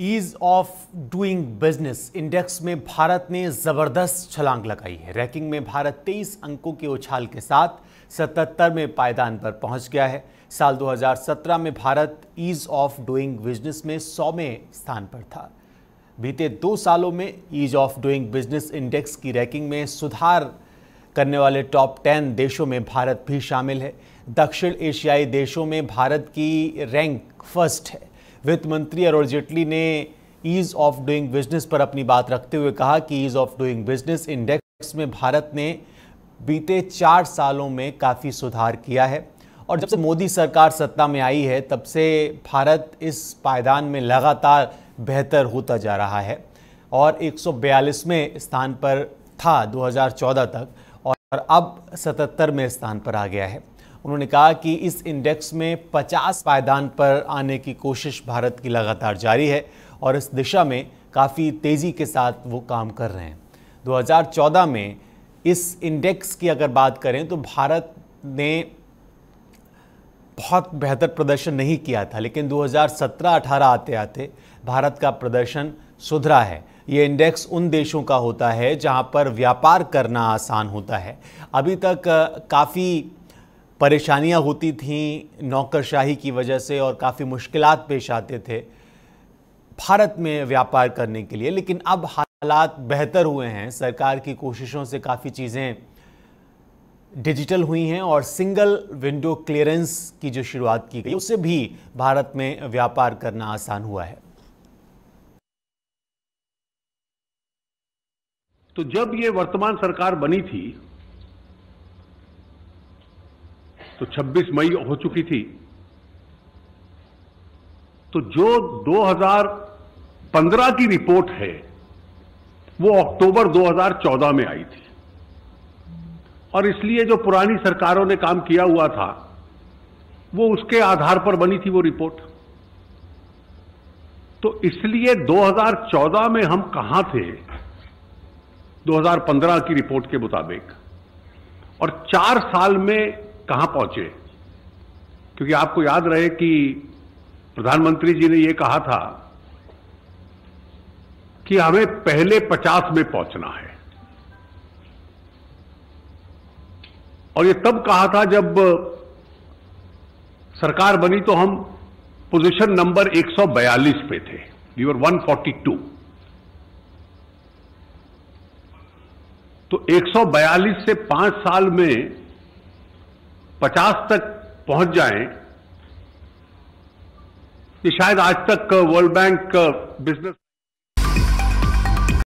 ease of doing business index में भारत ने ज़बरदस्त छलांग लगाई है रैंकिंग में भारत 23 अंकों के उछाल के साथ 77 में पायदान पर पहुंच गया है साल 2017 में Bharat ease of doing business में सौवें स्थान पर था बीते दो सालों में ease of doing business index की रैंकिंग में सुधार करने वाले टॉप टेन देशों में भारत भी शामिल है दक्षिण एशियाई देशों में भारत की रैंक फर्स्ट है वित्त मंत्री अरुण जेटली ने ईज ऑफ डूइंग बिजनेस पर अपनी बात रखते हुए कहा कि ease of doing business index में भारत ने बीते चार सालों में काफ़ी सुधार किया है और जब से मोदी सरकार सत्ता में आई है तब से भारत इस पायदान में लगातार बेहतर होता जा रहा है और एक में स्थान पर था 2014 तक और अब सतहत्तरवें स्थान पर आ गया है उन्होंने कहा कि इस इंडेक्स में 50 पायदान पर आने की कोशिश भारत की लगातार जारी है और इस दिशा में काफ़ी तेज़ी के साथ वो काम कर रहे हैं 2014 में इस इंडेक्स की अगर बात करें तो भारत ने बहुत बेहतर प्रदर्शन नहीं किया था लेकिन 2017-18 आते आते भारत का प्रदर्शन सुधरा है ये इंडेक्स उन देशों का होता है जहाँ पर व्यापार करना आसान होता है अभी तक काफ़ी परेशानियां होती थीं नौकरशाही की वजह से और काफ़ी मुश्किल पेश आते थे भारत में व्यापार करने के लिए लेकिन अब हालात बेहतर हुए हैं सरकार की कोशिशों से काफ़ी चीज़ें डिजिटल हुई हैं और सिंगल विंडो क्लियरेंस की जो शुरुआत की गई उससे भी भारत में व्यापार करना आसान हुआ है तो जब ये वर्तमान सरकार बनी थी तो 26 मई हो चुकी थी तो जो 2015 की रिपोर्ट है वो अक्टूबर 2014 में आई थी और इसलिए जो पुरानी सरकारों ने काम किया हुआ था वो उसके आधार पर बनी थी वो रिपोर्ट तो इसलिए 2014 में हम कहां थे 2015 की रिपोर्ट के मुताबिक और चार साल में कहां पहुंचे क्योंकि आपको याद रहे कि प्रधानमंत्री जी ने यह कहा था कि हमें पहले पचास में पहुंचना है और ये तब कहा था जब सरकार बनी तो हम पोजीशन नंबर 142 पे थे वी वर 142 तो 142 से पांच साल में पचास तक पहुंच जाए कि शायद आज तक वर्ल्ड बैंक बिजनेस